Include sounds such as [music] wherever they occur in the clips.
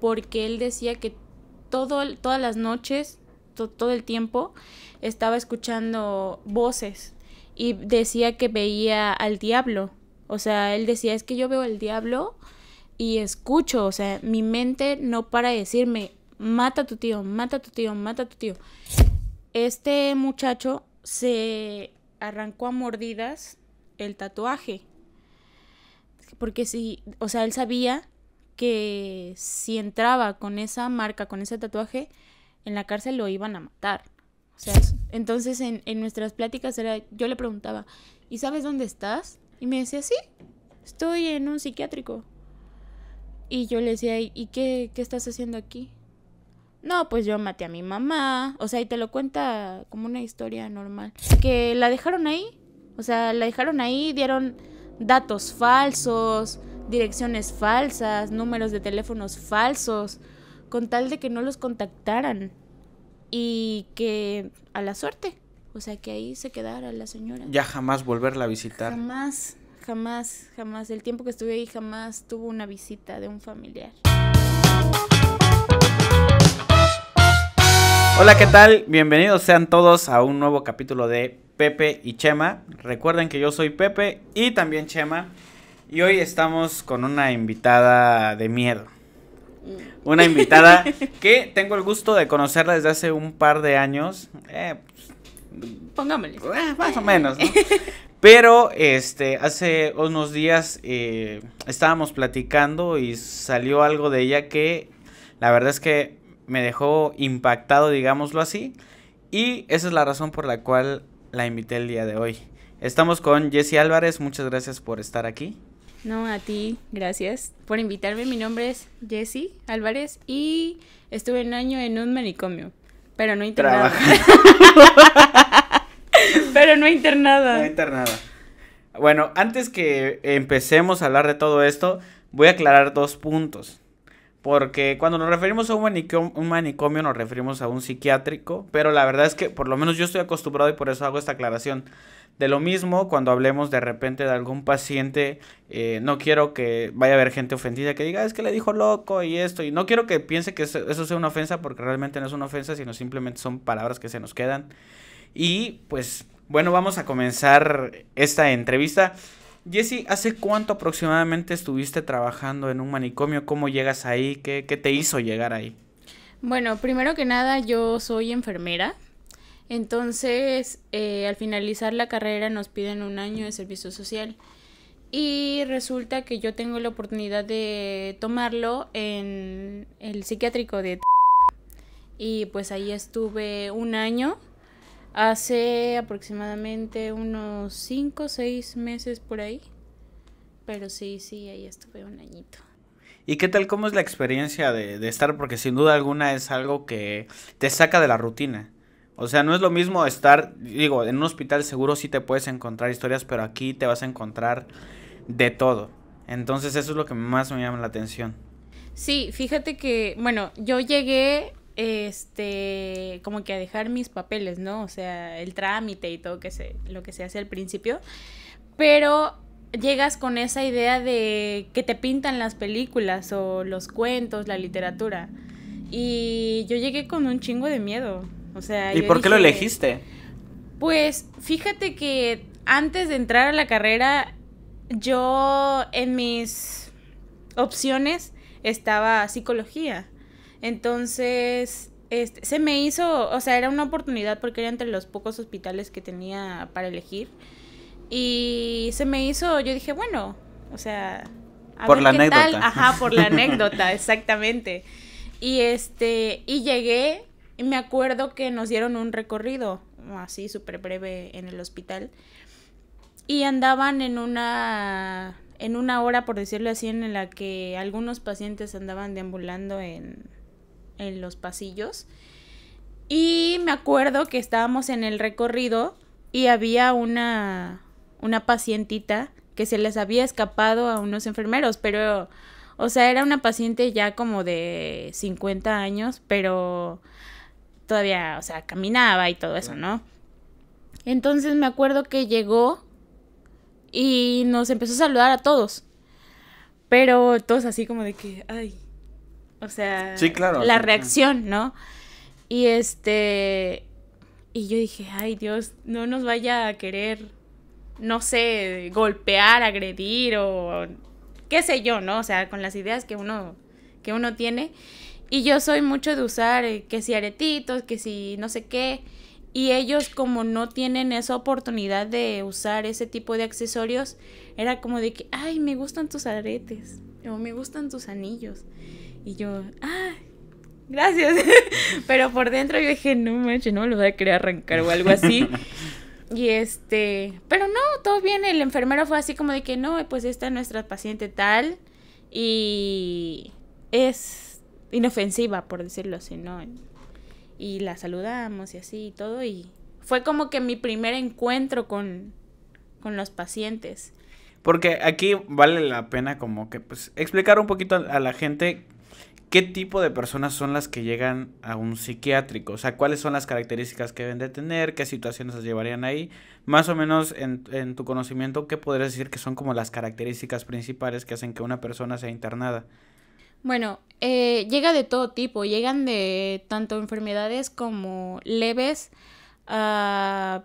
porque él decía que todo, todas las noches, todo el tiempo, estaba escuchando voces y decía que veía al diablo. O sea, él decía, es que yo veo al diablo y escucho, o sea, mi mente no para de decirme, mata a tu tío, mata a tu tío, mata a tu tío. Este muchacho se arrancó a mordidas el tatuaje. Porque si, o sea, él sabía que si entraba con esa marca, con ese tatuaje, en la cárcel lo iban a matar. O sea, entonces en, nuestras pláticas era, yo le preguntaba, ¿y sabes dónde estás? Y me decía, sí, estoy en un psiquiátrico. Y yo le decía, ¿y qué, qué estás haciendo aquí? No, pues yo maté a mi mamá. O sea, y te lo cuenta como una historia normal. Que la dejaron ahí. O sea, la dejaron ahí, dieron datos falsos direcciones falsas, números de teléfonos falsos, con tal de que no los contactaran y que a la suerte, o sea, que ahí se quedara la señora. Ya jamás volverla a visitar. Jamás, jamás, jamás. El tiempo que estuve ahí jamás tuvo una visita de un familiar. Hola, ¿qué tal? Bienvenidos sean todos a un nuevo capítulo de Pepe y Chema. Recuerden que yo soy Pepe y también Chema. Y hoy estamos con una invitada de miedo. Mm. Una invitada [laughs] que tengo el gusto de conocerla desde hace un par de años. Eh, pues, eh más o menos, ¿no? [laughs] Pero este, hace unos días eh, estábamos platicando y salió algo de ella que la verdad es que me dejó impactado, digámoslo así. Y esa es la razón por la cual la invité el día de hoy. Estamos con Jesse Álvarez, muchas gracias por estar aquí. No, a ti, gracias por invitarme. Mi nombre es Jesse Álvarez y estuve un año en un manicomio, pero no internada. [laughs] pero no internada. No internada. Bueno, antes que empecemos a hablar de todo esto, voy a aclarar dos puntos. Porque cuando nos referimos a un un manicomio, nos referimos a un psiquiátrico, pero la verdad es que por lo menos yo estoy acostumbrado y por eso hago esta aclaración. De lo mismo, cuando hablemos de repente de algún paciente, eh, no quiero que vaya a haber gente ofendida que diga, ah, es que le dijo loco y esto, y no quiero que piense que eso sea una ofensa, porque realmente no es una ofensa, sino simplemente son palabras que se nos quedan. Y pues bueno, vamos a comenzar esta entrevista. Jesse, ¿hace cuánto aproximadamente estuviste trabajando en un manicomio? ¿Cómo llegas ahí? qué te hizo llegar ahí? Bueno, primero que nada, yo soy enfermera. Entonces, eh, al finalizar la carrera nos piden un año de servicio social y resulta que yo tengo la oportunidad de tomarlo en el psiquiátrico de... Y pues ahí estuve un año, hace aproximadamente unos cinco o seis meses por ahí. Pero sí, sí, ahí estuve un añito. ¿Y qué tal? ¿Cómo es la experiencia de estar? Porque sin duda alguna es algo que te saca de la rutina. O sea, no es lo mismo estar, digo, en un hospital seguro sí te puedes encontrar historias, pero aquí te vas a encontrar de todo. Entonces eso es lo que más me llama la atención. Sí, fíjate que, bueno, yo llegué, este, como que a dejar mis papeles, ¿no? O sea, el trámite y todo que lo que se hace al principio, pero llegas con esa idea de que te pintan las películas o los cuentos, la literatura. Y yo llegué con un chingo de miedo. O sea, ¿y por qué lo elegiste? Pues fíjate que antes de entrar a la carrera, yo en mis opciones estaba psicología. Entonces, este, se me hizo, o sea, era una oportunidad porque era entre los pocos hospitales que tenía para elegir. Y se me hizo, yo dije, bueno, o sea... por la anécdota. Ajá, por la [laughs] anécdota, exactamente. Y este, y llegué y me acuerdo que nos dieron un recorrido, así súper breve, en el hospital. Y andaban en una, en una hora, por decirlo así, en la que algunos pacientes andaban deambulando en, los pasillos. Y me acuerdo que estábamos en el recorrido y había una, una pacientita que se les había escapado a unos enfermeros, pero, o sea, era una paciente ya como de 50 años, pero todavía, o sea, caminaba y todo eso, ¿no? Entonces me acuerdo que llegó y nos empezó a saludar a todos. Pero todos así como de que, ay, o sea, sí, claro, la reacción, ¿no? Y este, y yo dije, ay Dios, no nos vaya a querer, no sé, golpear, agredir o qué sé yo, ¿no? O sea, con las ideas que uno, que uno tiene. Y yo soy mucho de usar eh, que si aretitos, que si no sé qué. Y ellos como no tienen esa oportunidad de usar ese tipo de accesorios, era como de que, ay, me gustan tus aretes o me gustan tus anillos. Y yo, ay, ah, gracias. [laughs] Pero por dentro yo dije, no manches, no me los voy a querer arrancar o algo así. [laughs] Y este, pero no, todo bien. El enfermero fue así como de que no, pues esta es nuestra paciente tal. Y es inofensiva, por decirlo así, ¿no? Y la saludamos y así y todo. Y fue como que mi primer encuentro con, con los pacientes. Porque aquí vale la pena como que pues explicar un poquito a la gente qué tipo de personas son las que llegan a un psiquiátrico, o sea, cuáles son las características que deben de tener, qué situaciones las llevarían ahí, más o menos en, en tu conocimiento, qué podrías decir que son como las características principales que hacen que una persona sea internada. Bueno, eh, llega de todo tipo, llegan de tanto enfermedades como leves a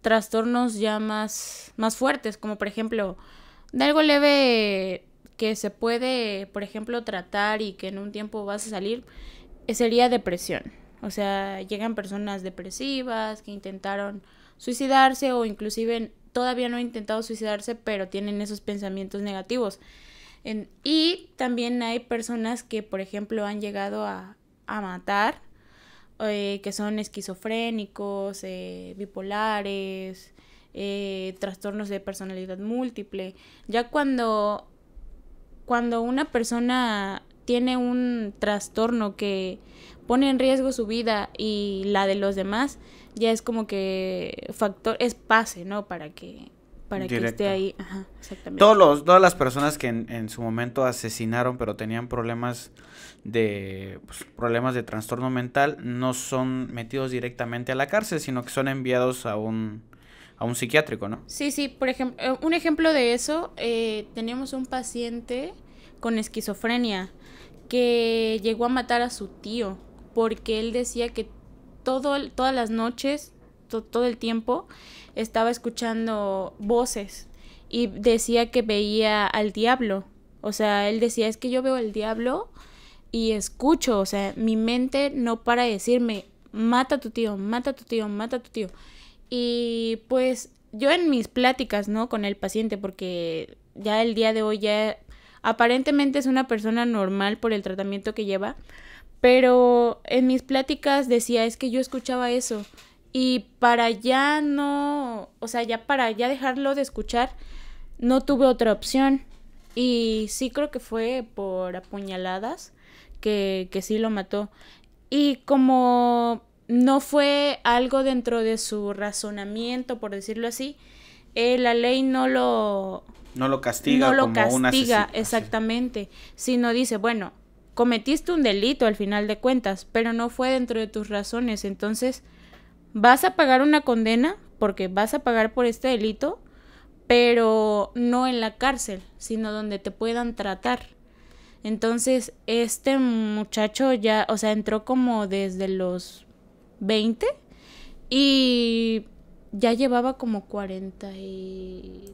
trastornos ya más, más fuertes, como por ejemplo, de algo leve que se puede, por ejemplo, tratar y que en un tiempo vas a salir, eh, sería depresión. O sea, llegan personas depresivas que intentaron suicidarse o inclusive todavía no han intentado suicidarse, pero tienen esos pensamientos negativos y también hay personas que, por ejemplo, han llegado a, a matar, eh, que son esquizofrénicos, eh, bipolares, eh, trastornos de personalidad múltiple. Ya cuando, cuando una persona tiene un trastorno que pone en riesgo su vida y la de los demás, ya es como que factor, es pase, ¿no? Para que para que esté ahí. Ajá, exactamente. Todos los, todas las personas que en, su momento asesinaron, pero tenían problemas de pues, problemas de trastorno mental, no son metidos directamente a la cárcel, sino que son enviados a un a un psiquiátrico, ¿no? Sí, sí. Por ejemplo, eh, un ejemplo de eso eh, tenemos un paciente con esquizofrenia que llegó a matar a su tío porque él decía que todo, todas las noches, todo el tiempo estaba escuchando voces y decía que veía al diablo. O sea, él decía, es que yo veo al diablo y escucho, o sea, mi mente no para decirme, mata a tu tío, mata a tu tío, mata a tu tío. Y pues yo en mis pláticas, ¿no? Con el paciente, porque ya el día de hoy ya aparentemente es una persona normal por el tratamiento que lleva, pero en mis pláticas decía, es que yo escuchaba eso y para ya no, o sea, ya para ya dejarlo de escuchar, no tuve otra opción. Y sí creo que fue por apuñaladas que, que sí lo mató. Y como no fue algo dentro de su razonamiento, por decirlo así, eh, la ley no lo... No lo castiga. No lo castiga, exactamente. Sino dice, bueno, cometiste un delito al final de cuentas, pero no fue dentro de tus razones. Entonces, vas a pagar una condena porque vas a pagar por este delito, pero no en la cárcel, sino donde te puedan tratar. Entonces, este muchacho ya, o sea, entró como desde los 20 y ya llevaba como 42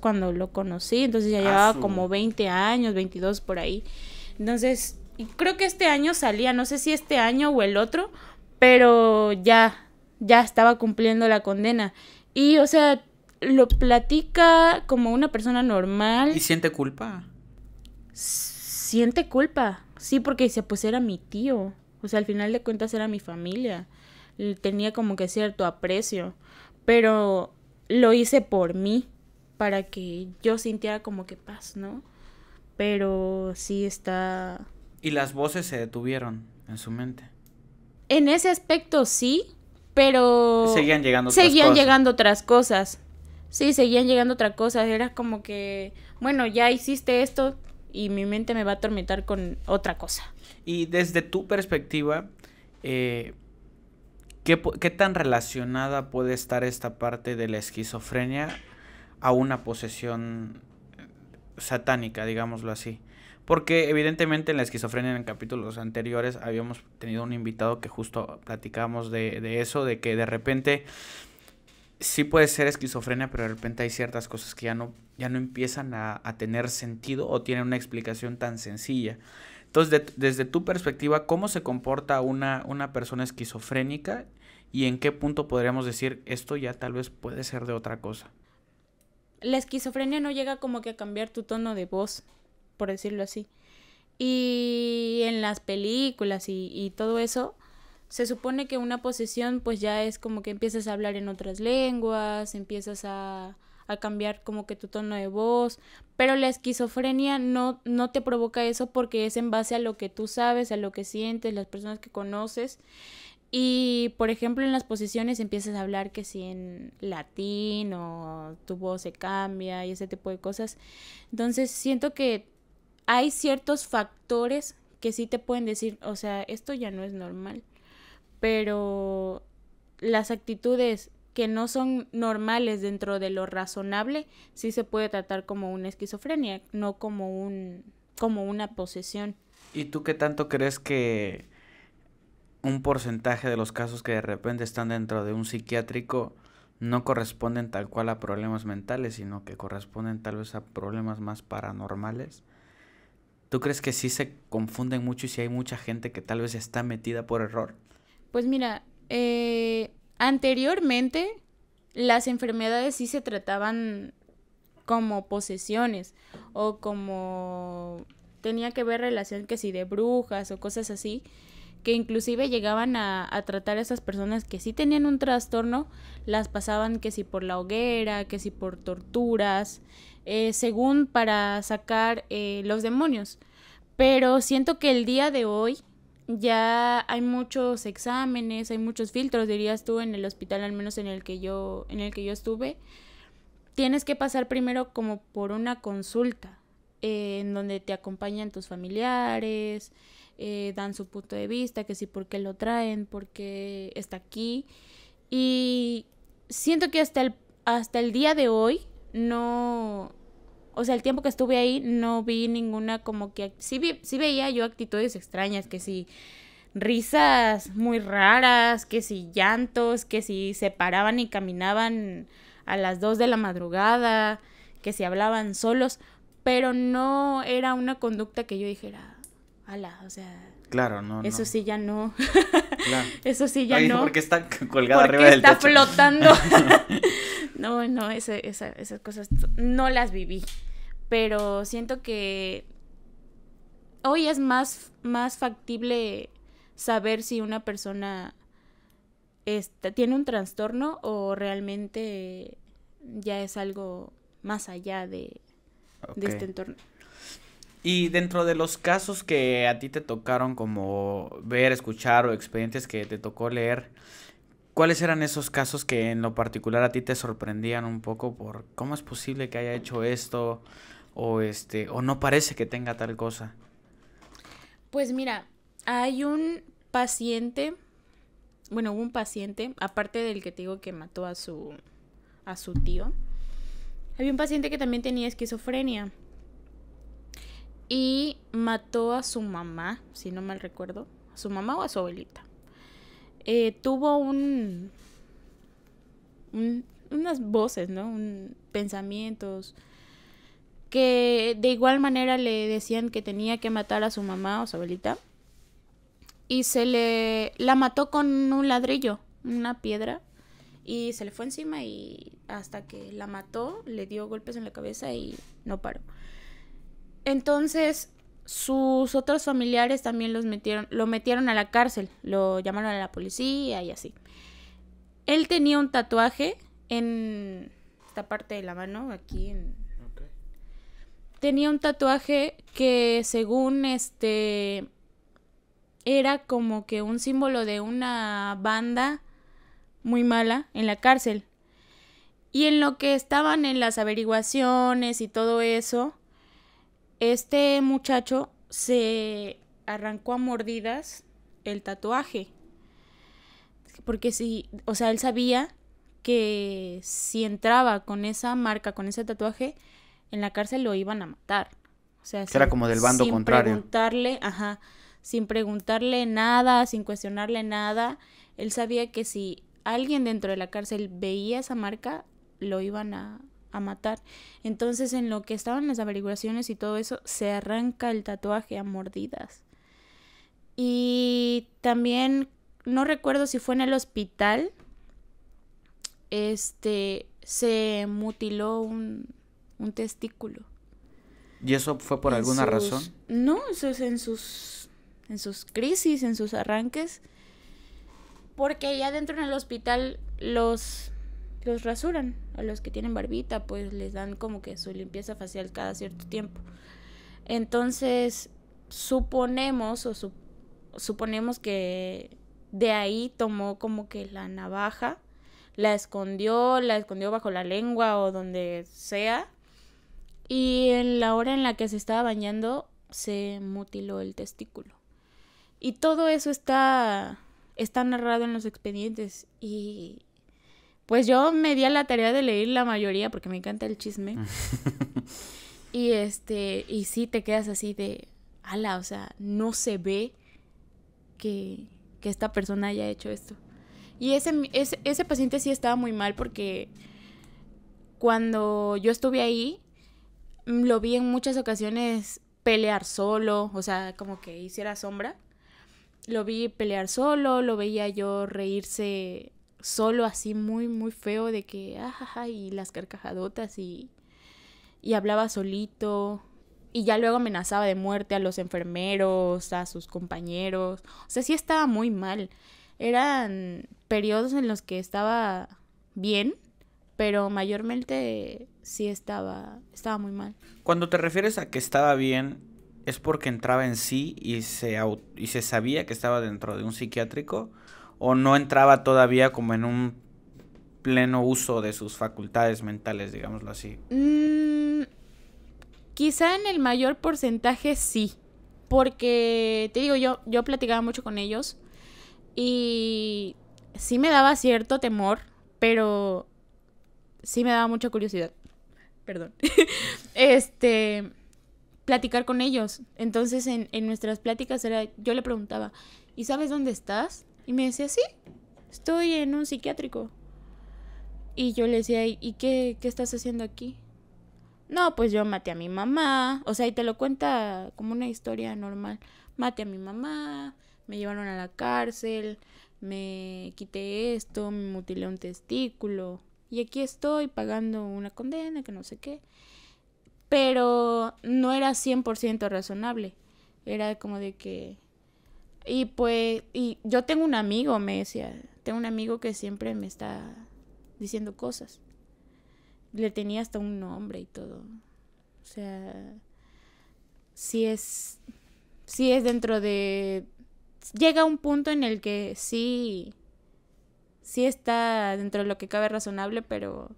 cuando lo conocí, entonces ya ah, llevaba como 20 años, 22 por ahí. Entonces, creo que este año salía, no sé si este año o el otro, pero ya, ya estaba cumpliendo la condena. Y, o sea, lo platica como una persona normal. ¿Y siente culpa? Siente culpa, sí, porque dice, pues era mi tío. O sea, al final de cuentas era mi familia. Tenía como que cierto aprecio. Pero lo hice por mí, para que yo sintiera como que paz, ¿no? Pero sí está... Y las voces se detuvieron en su mente en ese aspecto sí, pero... Seguían llegando otras Seguían cosas. llegando otras cosas. Sí, seguían llegando otras cosas. Era como que, bueno, ya hiciste esto y mi mente me va a atormentar con otra cosa. Y desde tu perspectiva, eh, ¿qué tan relacionada puede estar esta parte de la esquizofrenia a una posesión eh, satánica, digámoslo así? Porque evidentemente en la esquizofrenia en capítulos anteriores habíamos tenido un invitado que justo platicábamos de, eso, de que de repente sí puede ser esquizofrenia, pero de repente hay ciertas cosas que ya no, ya no empiezan a, tener sentido o tienen una explicación tan sencilla. Entonces, desde tu perspectiva, ¿cómo se comporta una, una persona esquizofrénica y en qué punto podríamos decir esto ya tal vez puede ser de otra cosa? La esquizofrenia no llega como que a cambiar tu tono de voz, por decirlo así. Y en las películas y, todo eso, se supone que una posesión pues ya es como que empiezas a hablar en otras lenguas, empiezas a, cambiar como que tu tono de voz, pero la esquizofrenia no, no te provoca eso porque es en base a lo que tú sabes, a lo que sientes, las personas que conoces. Y por ejemplo en las posiciones empiezas a hablar que si en latín o tu voz se cambia y ese tipo de cosas. Entonces siento que hay ciertos factores que sí te pueden decir, o sea, esto ya no es normal, pero las actitudes que no son normales dentro de lo razonable, sí se puede tratar como una esquizofrenia, no como un como una posesión. ¿Y tú qué tanto crees que un porcentaje de los casos que de repente están dentro de un psiquiátrico no corresponden tal cual a problemas mentales, sino que corresponden tal vez a problemas más paranormales? ¿Tú crees que sí se confunden mucho y si hay mucha gente que tal vez está metida por error? Pues mira, eh, anteriormente las enfermedades sí se trataban como posesiones o como tenía que ver relación que si de brujas o cosas así que inclusive llegaban a, tratar a esas personas que sí tenían un trastorno, las pasaban que si por la hoguera, que si por torturas, eh, según para sacar eh, los demonios. Pero siento que el día de hoy ya hay muchos exámenes, hay muchos filtros, dirías tú, en el hospital, al menos en el que yo, en el que yo estuve. Tienes que pasar primero como por una consulta eh, en donde te acompañan tus familiares, eh, dan su punto de vista, que sí, por qué lo traen, por qué está aquí. Y siento que hasta el, hasta el día de hoy no... O sea, el tiempo que estuve ahí no vi ninguna como que... Sí, vi, veía yo actitudes extrañas, que sí risas muy raras, que si llantos, que si se paraban y caminaban a las 2 de la madrugada, que si hablaban solos, pero no era una conducta que yo dijera, ala, o sea... Claro, no. Eso sí ya no. Claro. [laughs] Eso sí ya Ay, no. Porque está colgada arriba del está flotando. [laughs] [laughs] no, no, esas cosas no las viví. Pero siento que hoy es más, más factible saber si una persona tiene un trastorno o realmente ya es algo más allá de, de este entorno. Y dentro de los casos que a ti te tocaron como ver, escuchar o expedientes que te tocó leer, ¿cuáles eran esos casos que en lo particular a ti te sorprendían un poco por cómo es posible que haya hecho esto o este o no parece que tenga tal cosa? Pues mira, hay un paciente, bueno, un paciente aparte del que te digo que mató a su a su tío había un paciente que también tenía esquizofrenia y mató a su mamá, si no mal recuerdo, a su mamá o a su abuelita. Eh, tuvo un, unas voces, ¿no? pensamientos que de igual manera le decían que tenía que matar a su mamá o su abuelita y se le la mató con un ladrillo, una piedra y se le fue encima y hasta que la mató, le dio golpes en la cabeza y no paró. Entonces, sus otros familiares también los metieron, lo metieron a la cárcel, lo llamaron a la policía y así. Él tenía un tatuaje en esta parte de la mano, aquí en... Tenía un tatuaje que según este era como que un símbolo de una banda muy mala en la cárcel. Y en lo que estaban en las averiguaciones y todo eso, este muchacho se arrancó a mordidas el tatuaje. Porque si, o sea, él sabía que si entraba con esa marca, con ese tatuaje, en la cárcel lo iban a matar. O sea, era como del bando sin Preguntarle, ajá, sin preguntarle nada, sin cuestionarle nada, él sabía que si alguien dentro de la cárcel veía esa marca, lo iban a, a matar. Entonces, en lo que estaban las averiguaciones y todo eso, se arranca el tatuaje a mordidas. Y también, no recuerdo si fue en el hospital, este, se mutiló un, un testículo. ¿Y eso fue por alguna razón? No, eso es en sus, en sus crisis, en sus arranques. Porque ya dentro en el hospital los, los rasuran. A los que tienen barbita, pues les dan como que su limpieza facial cada cierto tiempo. Entonces, suponemos o suponemos que de ahí tomó como que la navaja, la escondió, la escondió bajo la lengua o donde sea. Y en la hora en la que se estaba bañando, se mutiló el testículo. Y todo eso está está narrado en los expedientes. Y pues yo me di a la tarea de leer la mayoría porque me encanta el chisme. [laughs] y este, y sí te quedas así de, ala, o sea, no se ve que, esta persona haya hecho esto. Y ese, ese paciente sí estaba muy mal porque cuando yo estuve ahí, lo vi en muchas ocasiones pelear solo, o sea, como que hiciera sombra lo vi pelear solo, lo veía yo reírse solo así muy, muy feo de que, ajaja, y las carcajadotas y, y hablaba solito. Y ya luego amenazaba de muerte a los enfermeros, a sus compañeros. O sea, sí estaba muy mal. Eran periodos en los que estaba bien, pero mayormente sí estaba, estaba muy mal. Cuando te refieres a que estaba bien, es porque entraba en sí y se, y se sabía que estaba dentro de un psiquiátrico o no entraba todavía como en un pleno uso de sus facultades mentales, digámoslo así? Mm, quizá en el mayor porcentaje sí, porque te digo, yo, yo platicaba mucho con ellos y sí me daba cierto temor, pero sí me daba mucha curiosidad. Perdón. [laughs] este platicar con ellos. Entonces en, en nuestras pláticas era, yo le preguntaba, ¿y sabes dónde estás? Y me decía, sí, estoy en un psiquiátrico. Y yo le decía, ¿y qué, qué estás haciendo aquí? No, pues yo maté a mi mamá. O sea, y te lo cuenta como una historia normal. Maté a mi mamá, me llevaron a la cárcel, me quité esto, me mutilé un testículo. Y aquí estoy pagando una condena que no sé qué pero no era 100% razonable. Era como de que... Y pues, y yo tengo un amigo, me decía, tengo un amigo que siempre me está diciendo cosas. Le tenía hasta un nombre y todo. O sea, si es, si es dentro de... Llega un punto en el que sí, sí está dentro de lo que cabe razonable, pero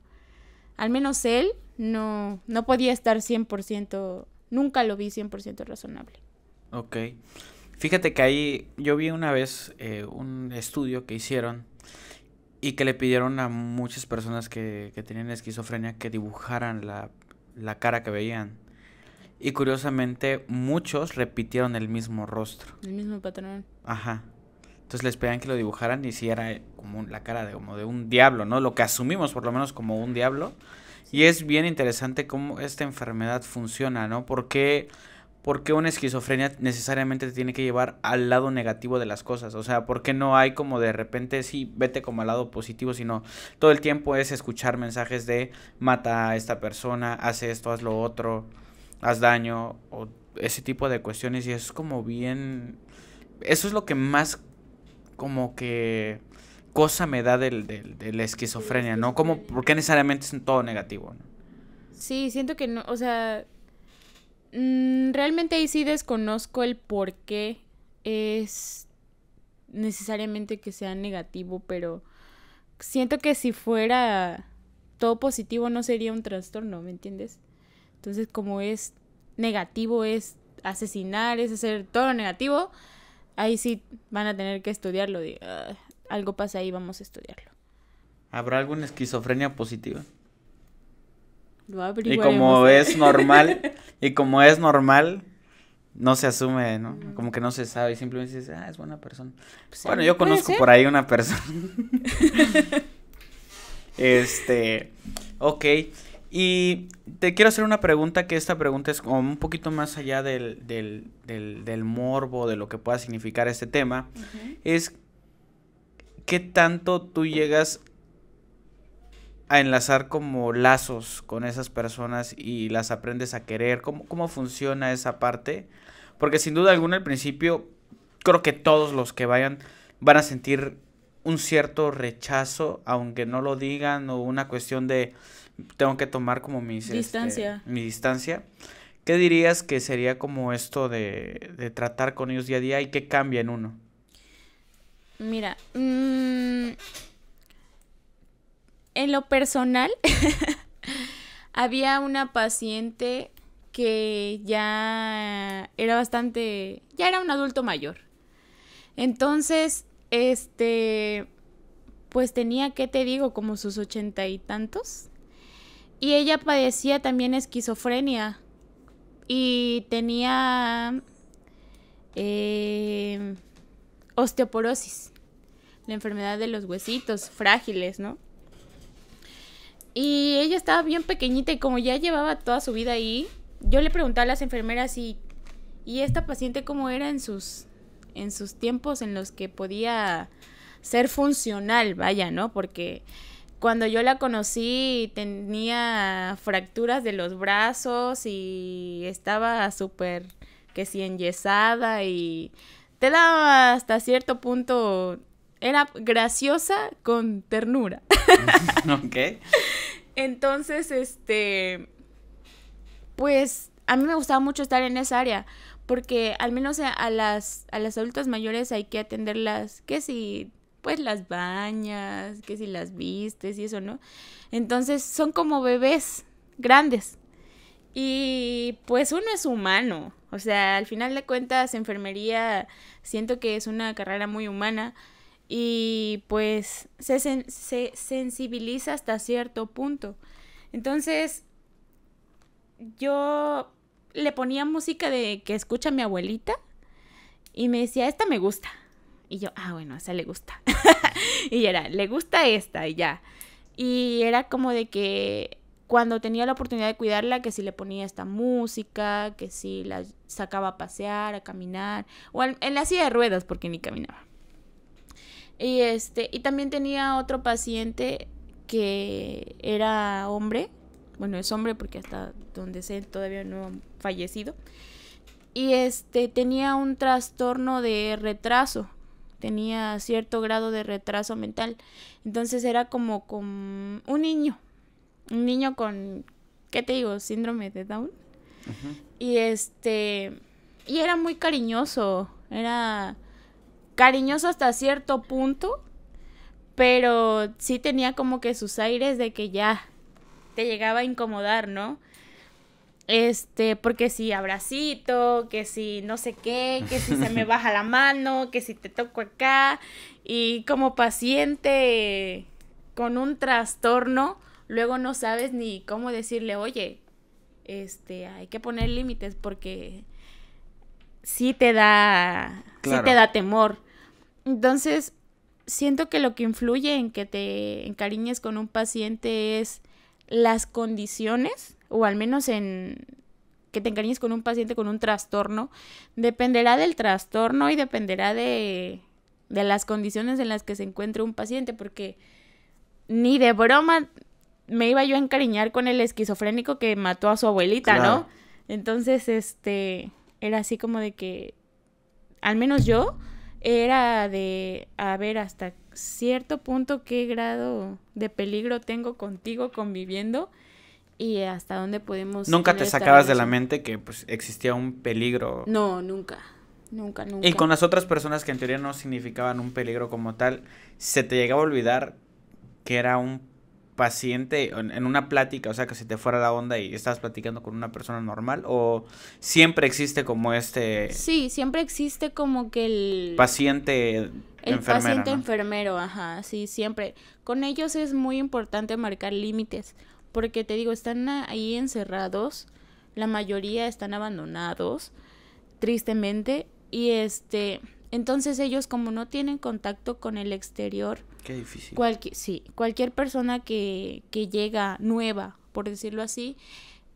al menos él no, no podía estar 100%, nunca lo vi 100% razonable. Ok. Fíjate que ahí yo vi una vez eh, un estudio que hicieron y que le pidieron a muchas personas que, que tenían esquizofrenia que dibujaran la, cara que veían. Y curiosamente muchos repitieron el mismo rostro. El mismo patrón. Ajá. Entonces les pedían que lo dibujaran y si era como la cara de, como de un diablo, ¿no? Lo que asumimos por lo menos como un diablo. Y es bien interesante cómo esta enfermedad funciona, ¿no? Porque... ¿Por qué una esquizofrenia necesariamente te tiene que llevar al lado negativo de las cosas? O sea, ¿por qué no hay como de repente, sí, vete como al lado positivo, sino todo el tiempo es escuchar mensajes de mata a esta persona, hace esto, haz lo otro, haz daño, o ese tipo de cuestiones? Y es como bien... Eso es lo que más como que cosa me da de la esquizofrenia, ¿no? Como, ¿Por qué necesariamente es todo negativo? Sí, siento que no, o sea, mm, realmente ahí sí desconozco el por qué es necesariamente que sea negativo, pero siento que si fuera todo positivo no sería un trastorno, ¿me entiendes? Entonces, como es negativo, es asesinar, es hacer todo negativo, ahí sí van a tener que estudiarlo algo pasa ahí, vamos a estudiarlo. ¿Habrá alguna esquizofrenia positiva? Lo y como es [laughs] normal, y como es normal, no se asume, ¿no? Como que no se sabe, simplemente dices, ah, es buena persona. Pues bueno, yo conozco por ahí una persona. [laughs] este, ok. Y te quiero hacer una pregunta que esta pregunta es como un poquito más allá del, morbo, de lo que pueda significar este tema. Es ¿qué tanto tú llegas a enlazar como lazos con esas personas y las aprendes a querer? ¿Cómo, cómo funciona esa parte? Porque sin duda alguna al principio creo que todos los que vayan van a sentir un cierto rechazo, aunque no lo digan, o una cuestión de tengo que tomar como mi este, mi distancia. ¿Qué dirías que sería como esto de, de tratar con ellos día a día y qué cambia en uno? Mira, mm, en lo personal, [laughs] había una paciente que ya era bastante, ya era un adulto mayor. Entonces, este, pues tenía, ¿qué te digo? Como sus ochenta y tantos. Y ella padecía también esquizofrenia. Y tenía... Eh, osteoporosis, la enfermedad de los huesitos frágiles, ¿no? Y ella estaba bien pequeñita y como ya llevaba toda su vida ahí, yo le preguntaba a las enfermeras si y esta paciente cómo era en sus en sus tiempos en los que podía ser funcional, vaya, ¿no? Porque cuando yo la conocí tenía fracturas de los brazos y estaba súper que si enyesada y daba hasta cierto punto era graciosa con ternura. [laughs] ok. Entonces, este, pues a mí me gustaba mucho estar en esa área, porque al menos a las, a las adultas mayores hay que atenderlas, que si, pues las bañas, que si las vistes y eso, ¿no? Entonces son como bebés grandes. Y pues uno es humano, o sea, al final de cuentas, enfermería siento que es una carrera muy humana y pues se, sensibiliza hasta cierto punto. Entonces, yo le ponía música de que escucha mi abuelita y me decía, esta me gusta. Y yo, ah, bueno, esa le gusta. [laughs] y era, le gusta esta y ya. Y era como de que cuando tenía la oportunidad de cuidarla, que si le ponía esta música, que si la sacaba a pasear, a caminar, o en la silla de ruedas, porque ni caminaba. Y, este, y también tenía otro paciente que era hombre, bueno, es hombre porque hasta donde sé todavía no ha fallecido. Y este tenía un trastorno de retraso, tenía cierto grado de retraso mental. Entonces era como, con un niño, un niño con, ¿qué te digo? Síndrome de Down. Y este, y era muy cariñoso, era cariñoso hasta cierto punto, pero sí tenía como que sus aires de que ya te llegaba a incomodar, ¿no? Este, porque si abracito, que si no sé qué, que si se me [laughs] baja la mano, que si te toco acá, y como paciente con un trastorno, luego no sabes ni cómo decirle, oye, este, hay que poner límites porque sí te da, te da temor. Entonces, siento que lo que influye en que te encariñes con un paciente es las condiciones, o al menos en que te encariñes con un paciente con un trastorno, dependerá del trastorno y dependerá de, de las condiciones en las que se encuentre un paciente, porque ni de broma me iba yo a encariñar con el esquizofrénico que mató a su abuelita, ¿no? Entonces, este, era así como de que, al menos yo, era de, a ver, hasta cierto punto qué grado de peligro tengo contigo conviviendo y hasta dónde podemos... Nunca te sacabas de la mente que pues existía un peligro. No, nunca. Nunca, nunca. Y con las otras personas que en teoría no significaban un peligro como tal, se te llegaba a olvidar que era un paciente en una plática, o sea, que si te fuera la onda y estás platicando con una persona normal o siempre existe como este Sí, siempre existe como que el paciente el paciente enfermero, ajá, sí, siempre. Con ellos es muy importante marcar límites, porque te digo, están ahí encerrados, la mayoría están abandonados, tristemente, y este, entonces ellos como no tienen contacto con el exterior, Qué difícil. sí, cualquier persona que, que, llega nueva, por decirlo así,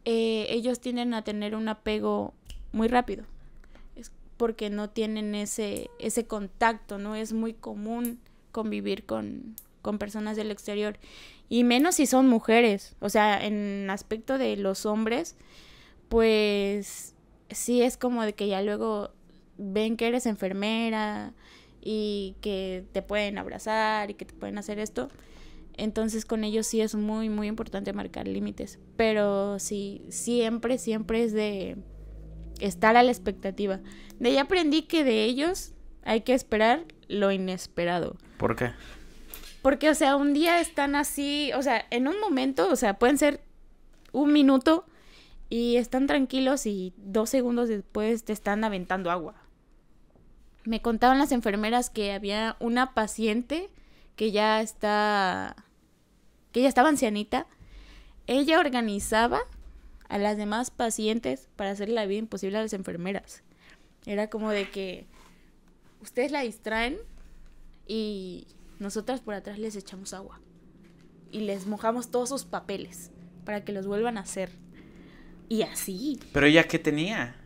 eh, ellos tienden a tener un apego muy rápido. Es porque no tienen ese, ese contacto, ¿no? Es muy común convivir con, con personas del exterior. Y menos si son mujeres. O sea, en aspecto de los hombres, pues sí es como de que ya luego ven que eres enfermera, y que te pueden abrazar y que te pueden hacer esto. Entonces con ellos sí es muy, muy importante marcar límites. Pero sí, siempre, siempre es de estar a la expectativa. De ahí aprendí que de ellos hay que esperar lo inesperado. ¿Por qué? Porque, o sea, un día están así, o sea, en un momento, o sea, pueden ser un minuto y están tranquilos y dos segundos después te están aventando agua me contaban las enfermeras que había una paciente que ya está, que ya estaba ancianita. Ella organizaba a las demás pacientes para hacer la vida imposible a las enfermeras. Era como de que ustedes la distraen y nosotras por atrás les echamos agua y les mojamos todos sus papeles para que los vuelvan a hacer. Y así. ¿Pero ella qué tenía?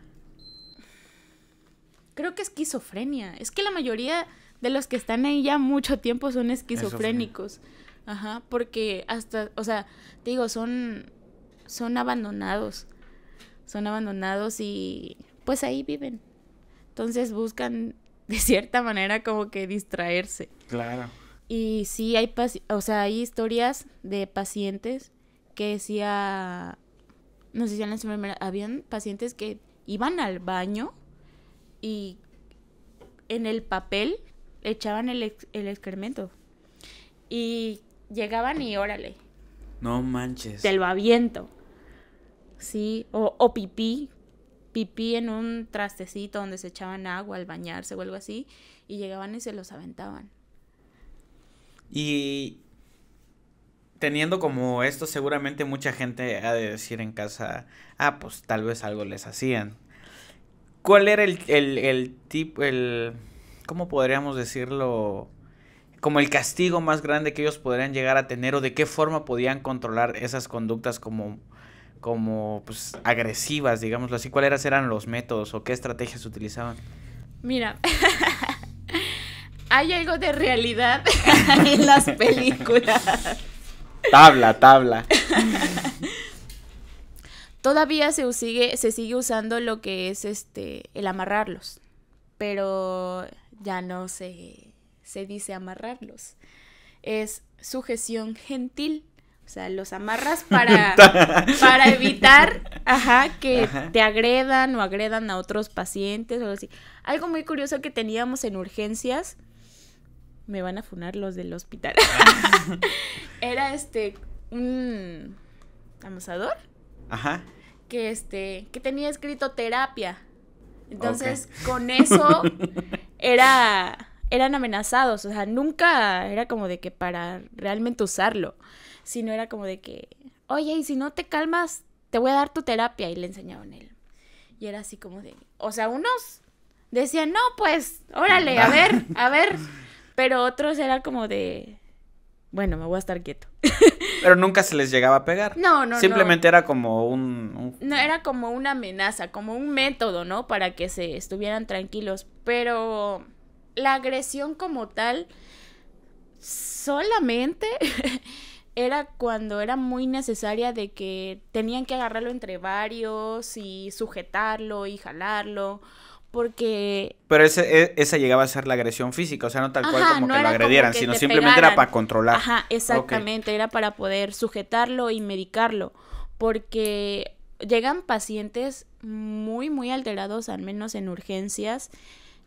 creo que esquizofrenia. Es que la mayoría de los que están ahí ya mucho tiempo son esquizofrénicos. Ajá, porque hasta, o sea, te digo, son, son abandonados. Son abandonados y pues ahí viven. Entonces buscan de cierta manera como que distraerse. Claro. Y sí, hay, o sea, hay historias de pacientes que decía, no sé si en la enfermera... habían pacientes que iban al baño y en el papel echaban el, excremento. Y llegaban y órale. No manches. Del Sí, o, o pipí, pipí en un trastecito donde se echaban agua al bañarse o algo así, y llegaban y se los aventaban. Y teniendo como esto, seguramente mucha gente ha de decir en casa, ah, pues tal vez algo les hacían. ¿Cuál era el, tipo, el, ¿cómo podríamos decirlo? Como el castigo más grande que ellos podrían llegar a tener o de qué forma podían controlar esas conductas como, como pues, agresivas, digámoslo así. ¿Cuáles eran los métodos o qué estrategias utilizaban? Mira, [laughs] hay algo de realidad [laughs] en las películas. Tabla, tabla. [laughs] Todavía se sigue, se sigue usando lo que es este el amarrarlos, pero ya no se, se dice amarrarlos. Es sujeción gentil. O sea, los amarras para, [laughs] para evitar que te agredan o agredan a otros pacientes o algo así. Algo muy curioso que teníamos en urgencias, me van a funar los del hospital. [laughs] Era este un amasador Ajá. Que este, que tenía escrito terapia. Entonces, [laughs] con eso era eran amenazados, o sea, nunca era como de que para realmente usarlo, sino era como de que, "Oye, y si no te calmas, te voy a dar tu terapia" y le enseñaban él. Y era así como de, o sea, unos decían, "No, pues, órale, a ver, a ver." [laughs] Pero otros era como de, bueno, me voy a estar quieto. [laughs] Pero nunca se les llegaba a pegar. No, no, Simplemente era como un, No, era como una amenaza, como un método, ¿no? Para que se estuvieran tranquilos. Pero la agresión como tal solamente [laughs] era cuando era muy necesaria de que tenían que agarrarlo entre varios y sujetarlo y jalarlo porque... Pero e, esa llegaba a ser la agresión física, o sea, no tal cual como que lo agredieran, sino simplemente era para controlar. Ajá, exactamente, era para poder sujetarlo y medicarlo, porque llegan pacientes muy, muy alterados, al menos en urgencias,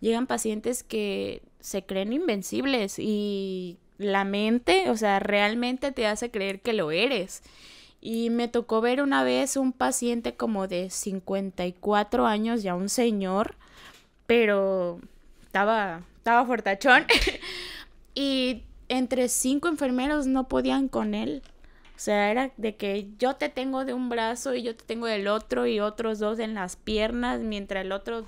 llegan pacientes que se creen invencibles y la mente, o sea, realmente te hace creer que lo eres. Y me tocó ver una vez un paciente como de 54 años, ya un señor, pero estaba, estaba fortachón. [laughs] y entre cinco enfermeros no podían con él. O sea, era de que yo te tengo de un brazo y yo te tengo del otro y otros dos en las piernas, mientras el otro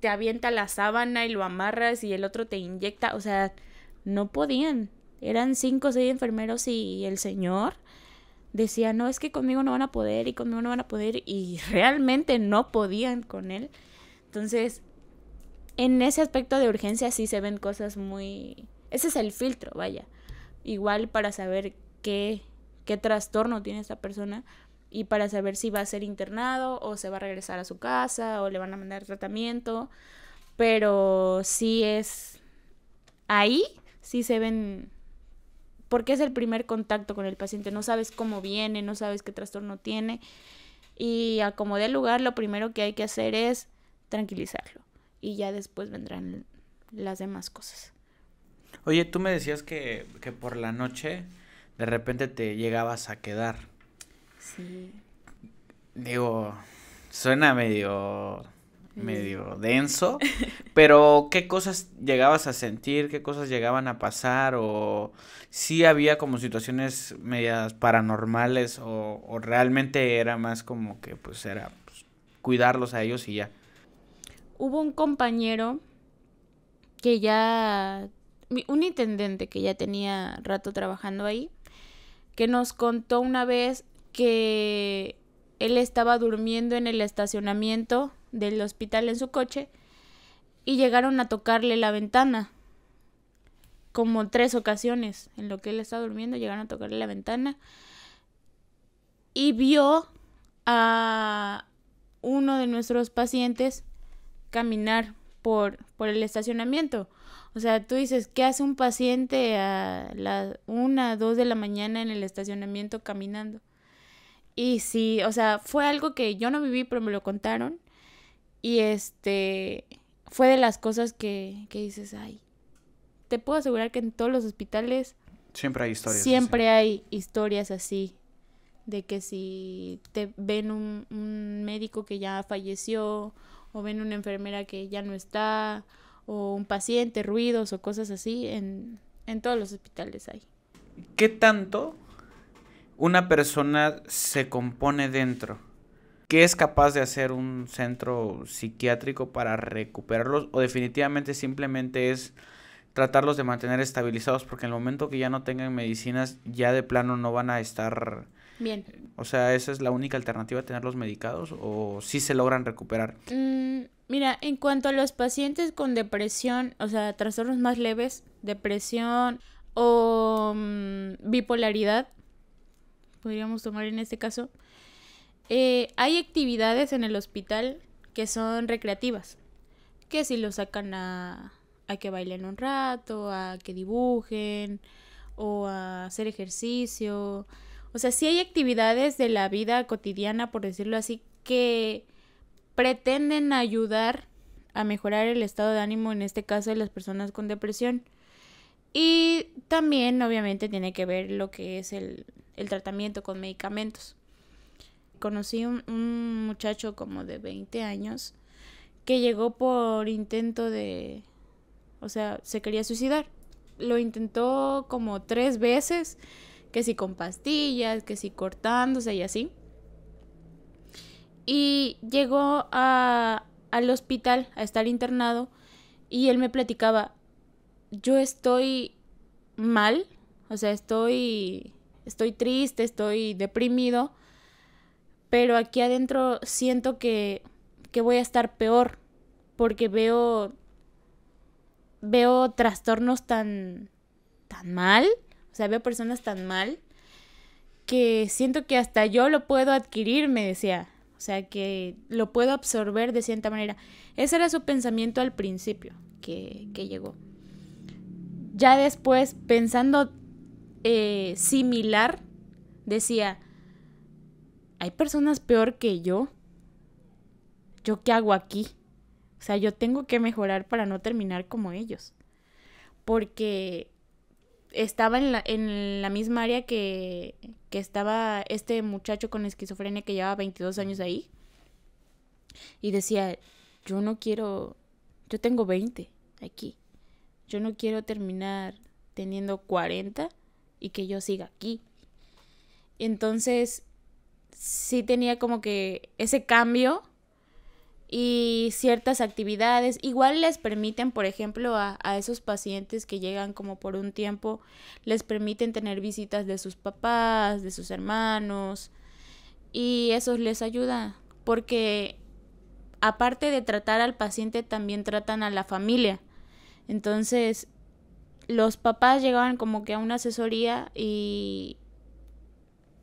te avienta la sábana y lo amarras y el otro te inyecta. O sea, no podían. Eran cinco o seis enfermeros y el señor decía, no, es que conmigo no van a poder y conmigo no van a poder y realmente no podían con él. Entonces, en ese aspecto de urgencia sí se ven cosas muy... Ese es el filtro, vaya. Igual para saber qué, qué trastorno tiene esta persona y para saber si va a ser internado o se va a regresar a su casa o le van a mandar tratamiento. Pero sí es... Ahí sí se ven porque es el primer contacto con el paciente, no sabes cómo viene, no sabes qué trastorno tiene y a como dé lugar lo primero que hay que hacer es tranquilizarlo y ya después vendrán las demás cosas. Oye, tú me decías que, que por la noche de repente te llegabas a quedar. Sí. Digo, suena medio medio denso, [laughs] pero ¿qué cosas llegabas a sentir? ¿Qué cosas llegaban a pasar? ¿O si había como situaciones medias paranormales? ¿O, realmente era más como que pues era pues, cuidarlos a ellos y ya? Hubo un compañero que ya, un intendente que ya tenía rato trabajando ahí, que nos contó una vez que él estaba durmiendo en el estacionamiento del hospital en su coche y llegaron a tocarle la ventana. Como tres ocasiones en lo que él estaba durmiendo, llegaron a tocarle la ventana y vio a uno de nuestros pacientes caminar por, por el estacionamiento. O sea, tú dices, ¿qué hace un paciente a las una, dos de la mañana en el estacionamiento caminando? Y sí, o sea, fue algo que yo no viví, pero me lo contaron. Y este fue de las cosas que, dices, ay, te puedo asegurar que en todos los hospitales... Siempre hay historias. Siempre así. hay historias así, de que si te ven un, médico que ya falleció, o ven una enfermera que ya no está, o un paciente, ruidos o cosas así, en, en todos los hospitales hay. ¿Qué tanto una persona se compone dentro? ¿Qué es capaz de hacer un centro psiquiátrico para recuperarlos? ¿O definitivamente simplemente es tratarlos de mantener estabilizados? Porque en el momento que ya no tengan medicinas, ya de plano no van a estar... Bien. Eh, o sea, ¿esa es la única alternativa, tenerlos medicados o si sí se logran recuperar? Mm, mira, en cuanto a los pacientes con depresión, o sea, trastornos más leves, depresión o mm, bipolaridad, podríamos tomar en este caso, eh, hay actividades en el hospital que son recreativas, que si lo sacan a, a que bailen un rato, a que dibujen o a hacer ejercicio. O sea, sí hay actividades de la vida cotidiana, por decirlo así, que pretenden ayudar a mejorar el estado de ánimo, en este caso de las personas con depresión. Y también, obviamente, tiene que ver lo que es el, el tratamiento con medicamentos conocí un, un muchacho como de 20 años que llegó por intento de... O sea, se quería suicidar. Lo intentó como tres veces, que si con pastillas, que si cortándose y así. Y llegó al hospital a estar internado y él me platicaba, yo estoy mal, o sea, estoy, estoy triste, estoy deprimido, pero aquí adentro siento que, voy a estar peor porque veo veo trastornos tan tan mal, o sea, veo personas tan mal que siento que hasta yo lo puedo adquirir, me decía, o sea, que lo puedo absorber de cierta manera. Ese era su pensamiento al principio que, llegó. Ya después, pensando eh, similar, decía, hay personas peor que yo. ¿Yo qué hago aquí? O sea, yo tengo que mejorar para no terminar como ellos. Porque estaba en la, en la misma área que, que estaba este muchacho con esquizofrenia que llevaba 22 años ahí. Y decía, yo no quiero, yo tengo 20 aquí. Yo no quiero terminar teniendo 40 y que yo siga aquí. Entonces, sí tenía como que ese cambio y ciertas actividades. Igual les permiten, por ejemplo, a, esos pacientes que llegan como por un tiempo, les permiten tener visitas de sus papás, de sus hermanos, y eso les ayuda, porque aparte de tratar al paciente, también tratan a la familia. Entonces, los papás llegaban como que a una asesoría y,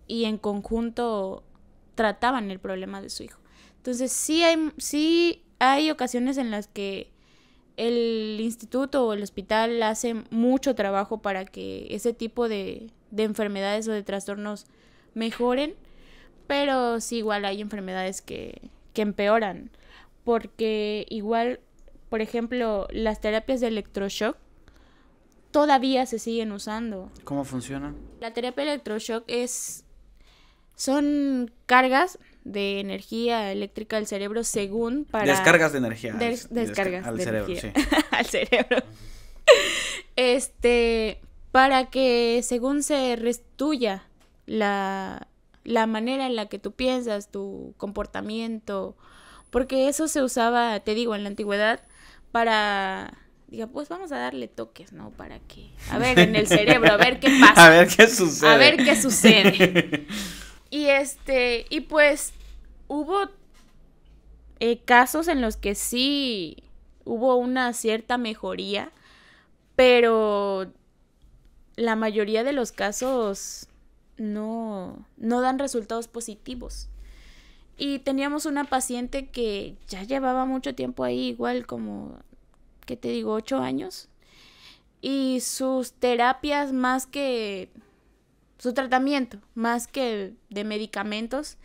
y en conjunto trataban el problema de su hijo. Entonces sí hay, sí hay ocasiones en las que el instituto o el hospital hace mucho trabajo para que ese tipo de, de enfermedades o de trastornos mejoren, pero sí igual hay enfermedades que, que empeoran, porque igual, por ejemplo, las terapias de electroshock todavía se siguen usando. ¿Cómo funciona? La terapia electroshock es son cargas de energía eléctrica al cerebro según para... Descargas de energía. descargas al cerebro, Sí. [laughs] al cerebro. este, para que según se restuya la, la manera en la que tú piensas, tu comportamiento, porque eso se usaba, te digo, en la antigüedad para diga, pues vamos a darle toques, ¿no? Para que, a ver, en el cerebro, a ver qué [laughs] pasa. A ver qué sucede. A ver qué sucede. [laughs] Y este, y pues hubo eh, casos en los que sí hubo una cierta mejoría, pero la mayoría de los casos no, no dan resultados positivos. Y teníamos una paciente que ya llevaba mucho tiempo ahí, igual como, ¿qué te digo?, ocho años. Y sus terapias más que su tratamiento, más que de medicamentos,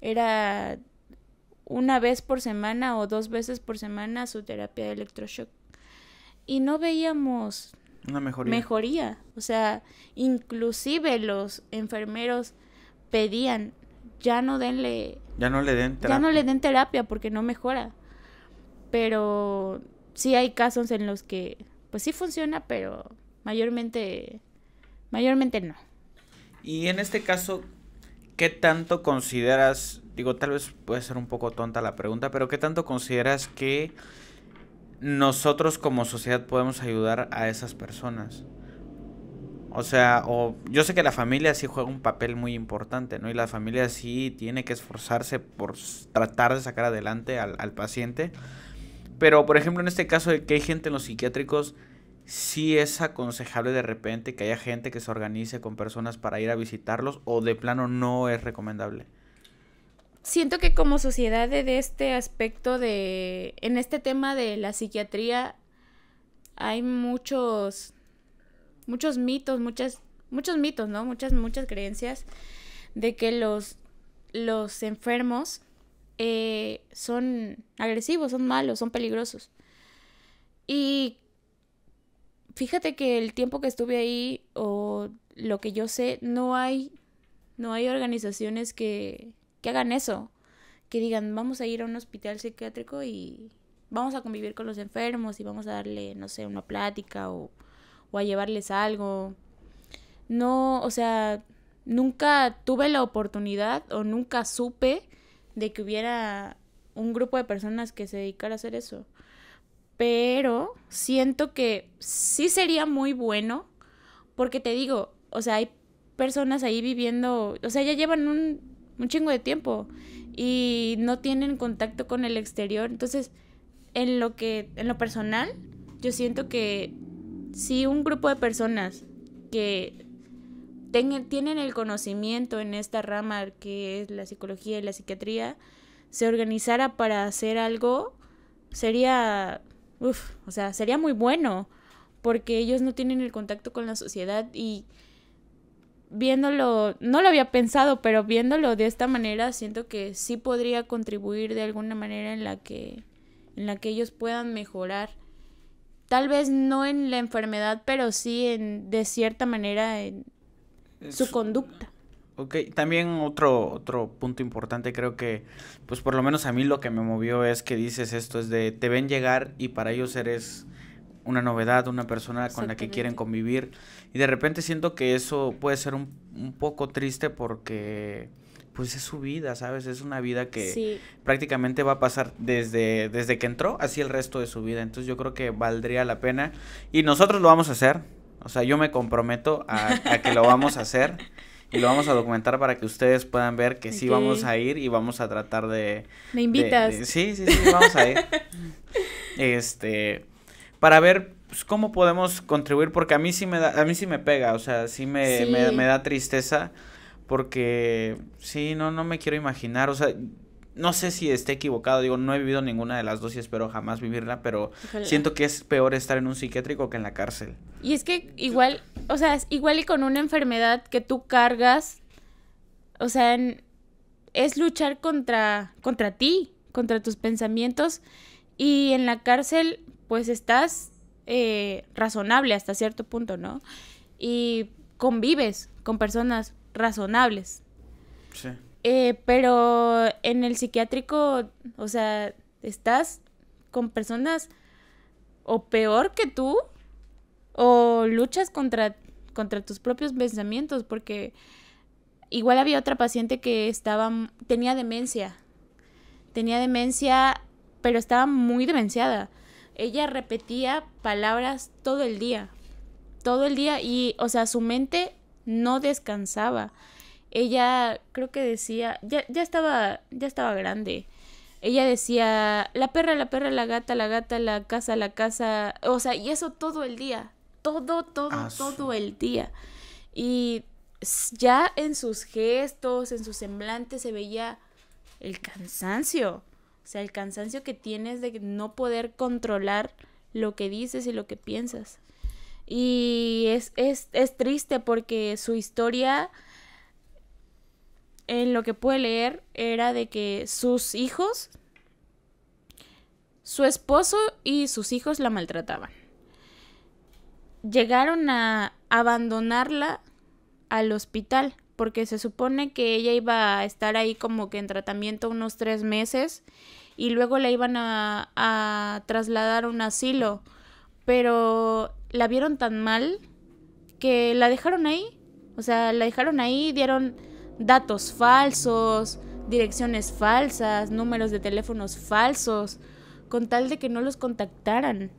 era una vez por semana o dos veces por semana su terapia de electroshock. Y no veíamos una mejoría. O sea, inclusive los enfermeros pedían, ya no denle... Ya no le den terapia. Ya no le den terapia porque no mejora. Pero sí hay casos en los que, pues sí funciona, pero mayormente, mayormente no. Y en este caso, ¿qué tanto consideras, digo, tal vez puede ser un poco tonta la pregunta, pero ¿qué tanto consideras que nosotros como sociedad podemos ayudar a esas personas? O sea, o yo sé que la familia sí juega un papel muy importante, ¿no? Y la familia sí tiene que esforzarse por tratar de sacar adelante al, al paciente. Pero, por ejemplo, en este caso de que hay gente en los psiquiátricos sí es aconsejable de repente que haya gente que se organice con personas para ir a visitarlos o de plano no es recomendable. Siento que como sociedad de este aspecto de, en este tema de la psiquiatría, hay muchos, muchos mitos, muchas, muchos mitos, ¿no? Muchas, muchas creencias de que los, los enfermos eh, son agresivos, son malos, son peligrosos. Y Fíjate que el tiempo que estuve ahí, o lo que yo sé, no hay, no hay organizaciones que, que hagan eso, que digan, vamos a ir a un hospital psiquiátrico y vamos a convivir con los enfermos y vamos a darle, no sé, una plática o, o a llevarles algo. No, o sea, nunca tuve la oportunidad o nunca supe de que hubiera un grupo de personas que se dedicara a hacer eso pero siento que sí sería muy bueno, porque te digo, o sea, hay personas ahí viviendo, o sea, ya llevan un, un chingo de tiempo y no tienen contacto con el exterior. Entonces, en lo que, en lo personal, yo siento que si un grupo de personas que tienen el conocimiento en esta rama que es la psicología y la psiquiatría, se organizara para hacer algo, sería Uf, o sea, sería muy bueno, porque ellos no tienen el contacto con la sociedad y viéndolo, no lo había pensado, pero viéndolo de esta manera, siento que sí podría contribuir de alguna manera en la que, en la que ellos puedan mejorar. Tal vez no en la enfermedad, pero sí en, de cierta manera, en su conducta. Ok, también otro, otro punto importante creo que, pues por lo menos a mí lo que me movió es que dices esto, es de te ven llegar y para ellos eres una novedad, una persona con la que quieren convivir y de repente siento que eso puede ser un, un poco triste porque pues es su vida, ¿sabes? Es una vida que prácticamente va a pasar desde, desde que entró así el resto de su vida. Entonces yo creo que valdría la pena. Y nosotros lo vamos a hacer. O sea, yo me comprometo a, a que lo vamos a hacer. [laughs] y lo vamos a documentar para que ustedes puedan ver que sí vamos a ir y vamos a tratar de... ¿Me invitas? sí, sí, sí, vamos a ir. [laughs] este, para ver pues, cómo podemos contribuir, porque a mí sí me da, a mí sí me pega, o sea, sí me, me da tristeza, porque sí, no, no me quiero imaginar, o sea no sé si esté equivocado, digo, no he vivido ninguna de las dos y espero jamás vivirla, pero siento que es peor estar en un psiquiátrico que en la cárcel. Y es que igual, o sea, es igual y con una enfermedad que tú cargas, o sea, es luchar contra, contra ti, contra tus pensamientos, y en la cárcel, pues estás eh, razonable hasta cierto punto, ¿no? Y convives con personas razonables. Sí. Eh, pero en el psiquiátrico, o sea, estás con personas o peor que tú o luchas contra, contra tus propios pensamientos porque igual había otra paciente que estaba, tenía demencia, tenía demencia, pero estaba muy demenciada. Ella repetía palabras todo el día, todo el día y, o sea, su mente no descansaba ella creo que decía, ya, estaba, ya estaba grande. Ella decía, la perra, la perra, la gata, la gata, la casa, la casa, o sea, y eso todo el día, todo, todo, ah, todo el día. Y ya en sus gestos, en su semblante se veía el cansancio, o sea, el cansancio que tienes de no poder controlar lo que dices y lo que piensas. Y es triste porque su historia en lo que pude leer era de que sus hijos, su esposo y sus hijos la maltrataban. Llegaron a abandonarla al hospital porque se supone que ella iba a estar ahí como que en tratamiento unos tres meses y luego la iban a, a trasladar a un asilo, pero la vieron tan mal que la dejaron ahí, o sea, la dejaron ahí, dieron datos falsos, direcciones falsas, números de teléfonos falsos, con tal de que no los contactaran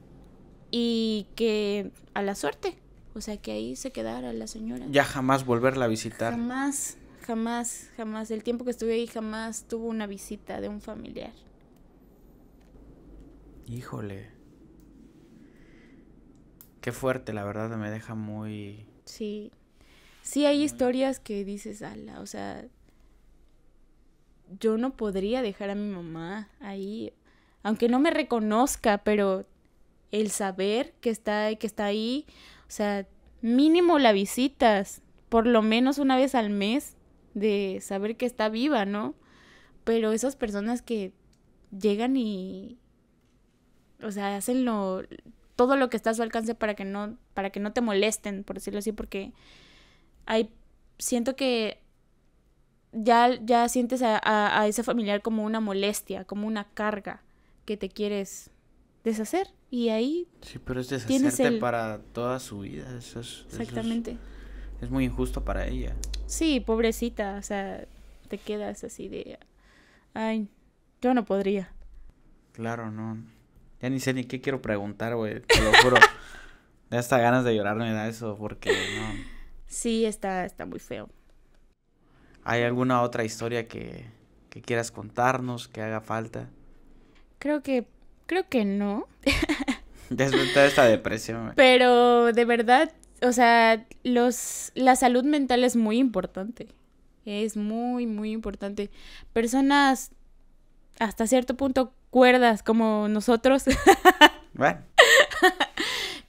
y que a la suerte, o sea, que ahí se quedara la señora. Ya jamás volverla a visitar. Jamás, jamás, jamás. El tiempo que estuve ahí jamás tuvo una visita de un familiar. Híjole. Qué fuerte, la verdad me deja muy... Sí. Sí hay historias que dices, ala, o sea, yo no podría dejar a mi mamá ahí, aunque no me reconozca, pero el saber que está, que está ahí, o sea, mínimo la visitas, por lo menos una vez al mes, de saber que está viva, ¿no? Pero esas personas que llegan y, o sea, hacen lo, todo lo que está a su alcance para que no, para que no te molesten, por decirlo así, porque siento que ya, ya sientes a, ese familiar como una molestia, como una carga que te quieres deshacer. Y ahí. Sí, pero es deshacerte para toda su vida. Exactamente. es, muy injusto para ella. Sí, pobrecita. O sea, te quedas así de. Ay, yo no podría. Claro, no. Ya ni sé ni qué quiero preguntar, güey. Te lo juro. ya [laughs] hasta ganas de llorar me da eso porque no. Sí, está, está muy feo. ¿Hay alguna otra historia que, quieras contarnos, que haga falta? Creo que, creo que no. [laughs] Después esta depresión. Pero de verdad, o sea, los, la salud mental es muy importante. Es muy, muy importante. Personas hasta cierto punto cuerdas como nosotros. bueno. [laughs]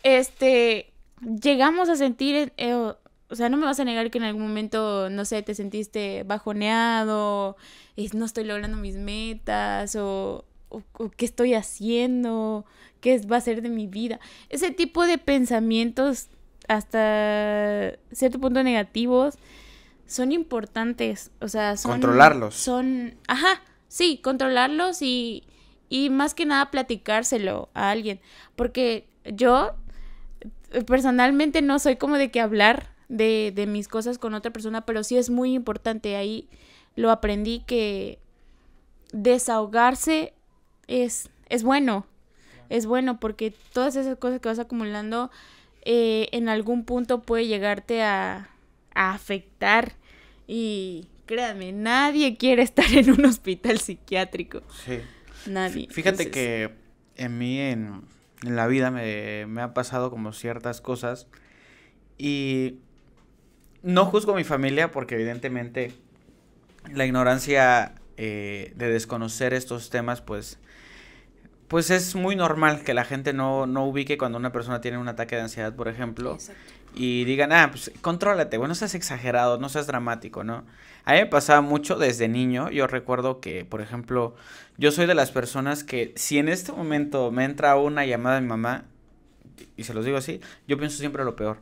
Este, llegamos a sentir eh, o sea, no me vas a negar que en algún momento, no sé, te sentiste bajoneado, es, eh, no estoy logrando mis metas, o, o, qué estoy haciendo, qué va a ser de mi vida. Ese tipo de pensamientos, hasta cierto punto negativos, son importantes. O sea, son. Controlarlos. Son. Ajá, sí, controlarlos y, y más que nada platicárselo a alguien. Porque yo eh, personalmente no soy como de que hablar de, de mis cosas con otra persona, pero sí es muy importante, ahí lo aprendí que desahogarse es, es bueno, es bueno porque todas esas cosas que vas acumulando eh, en algún punto puede llegarte a, afectar y créanme, nadie quiere estar en un hospital psiquiátrico. Sí. Nadie. Fíjate que en mí, en, en la vida, me, me, han pasado como ciertas cosas y no juzgo a mi familia porque evidentemente la ignorancia eh, de desconocer estos temas, pues, pues es muy normal que la gente no, no ubique cuando una persona tiene un ataque de ansiedad, por ejemplo. Y digan, ah, pues contrólate, no seas exagerado, no seas dramático, ¿no? A mí me pasaba mucho desde niño. Yo recuerdo que, por ejemplo, yo soy de las personas que, si en este momento me entra una llamada de mi mamá, y se los digo así, yo pienso siempre lo peor.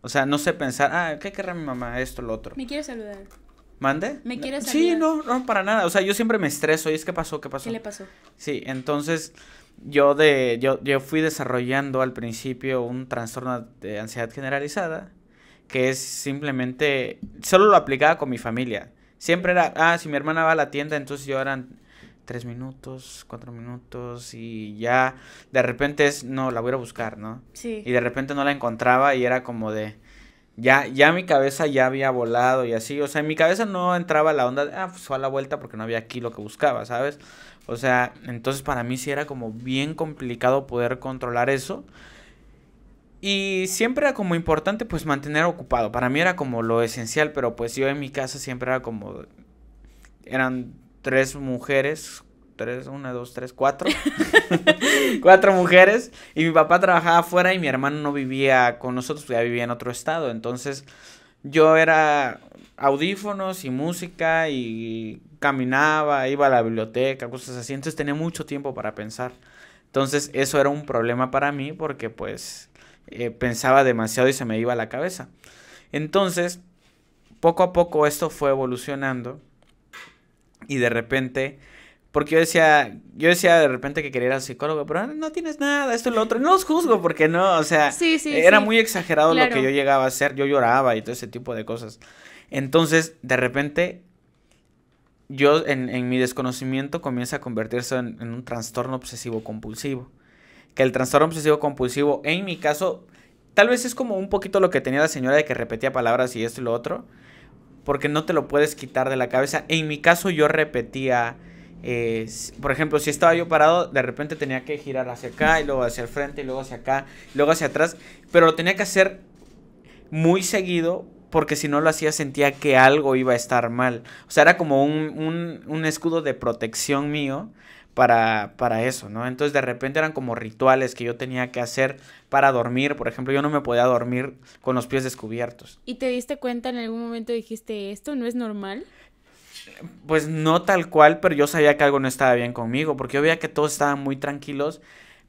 O sea, no sé pensar, ah, ¿qué querrá mi mamá? Esto, lo otro. Me quiere saludar. ¿Mande? ¿Me quiere saludar? Sí, no, no, para nada. O sea, yo siempre me estreso. ¿Y es que pasó? ¿Qué pasó? ¿Qué le pasó? Sí, entonces yo, de, yo, yo fui desarrollando al principio un trastorno de ansiedad generalizada que es simplemente, solo lo aplicaba con mi familia. Siempre era, ah, si mi hermana va a la tienda, entonces yo era tres minutos, cuatro minutos y ya de repente es, no, la voy a buscar, ¿no? Sí. Y de repente no la encontraba y era como de, ya, ya mi cabeza ya había volado y así, o sea, en mi cabeza no entraba la onda de, ah, pues fue a la vuelta porque no había aquí lo que buscaba, ¿sabes? O sea, entonces para mí sí era como bien complicado poder controlar eso. Y siempre era como importante pues mantener ocupado. Para mí era como lo esencial, pero pues yo en mi casa siempre era como... Eran tres mujeres, tres, una, dos, tres, cuatro, [laughs] cuatro mujeres, y mi papá trabajaba afuera y mi hermano no vivía con nosotros, pues, ya vivía en otro estado, entonces yo era audífonos y música y caminaba, iba a la biblioteca, cosas así, entonces tenía mucho tiempo para pensar. Entonces eso era un problema para mí porque pues eh, pensaba demasiado y se me iba a la cabeza. Entonces, poco a poco esto fue evolucionando y de repente... Porque yo decía, yo decía de repente que quería ir al psicólogo, pero ah, no tienes nada, esto y lo otro. No los juzgo porque no, o sea, era muy exagerado lo que yo llegaba a hacer. Yo lloraba y todo ese tipo de cosas. Entonces, de repente, yo en, mi desconocimiento comienza a convertirse en, en, un trastorno obsesivo compulsivo. Que el trastorno obsesivo compulsivo, en mi caso, tal vez es como un poquito lo que tenía la señora de que repetía palabras y esto y lo otro porque no te lo puedes quitar de la cabeza. En mi caso yo repetía, eh, por ejemplo, si estaba yo parado, de repente tenía que girar hacia acá y luego hacia el frente y luego hacia acá, y luego hacia atrás, pero lo tenía que hacer muy seguido porque si no lo hacía sentía que algo iba a estar mal. O sea, era como un escudo de protección mío para, eso, ¿no? Entonces de repente eran como rituales que yo tenía que hacer para dormir, por ejemplo, yo no me podía dormir con los pies descubiertos. ¿Y te diste cuenta en algún momento dijiste, esto no es normal? Pues no tal cual, pero yo sabía que algo no estaba bien conmigo, porque yo veía que todos estaban muy tranquilos,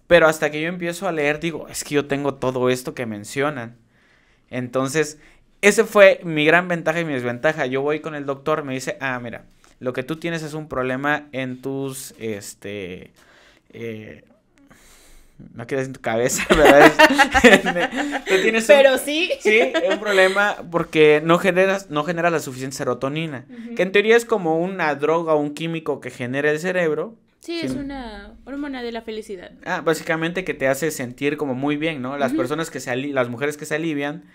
pero hasta que yo empiezo a leer digo, es que yo tengo todo esto que mencionan. Entonces, ese fue mi gran ventaja y mi desventaja. Yo voy con el doctor, me dice, ah, mira, lo que tú tienes es un problema en tus, este, eh, no quieres en tu cabeza, [laughs] ¿verdad? Este, tú tienes Pero sí. sí. Sí, un problema porque no generas, no generas la suficiente serotonina, que en teoría es como una droga o un químico que genera el cerebro. Sí, es una hormona de la felicidad. Ah, básicamente que te hace sentir como muy bien, ¿no? Las personas que se, las mujeres que se alivian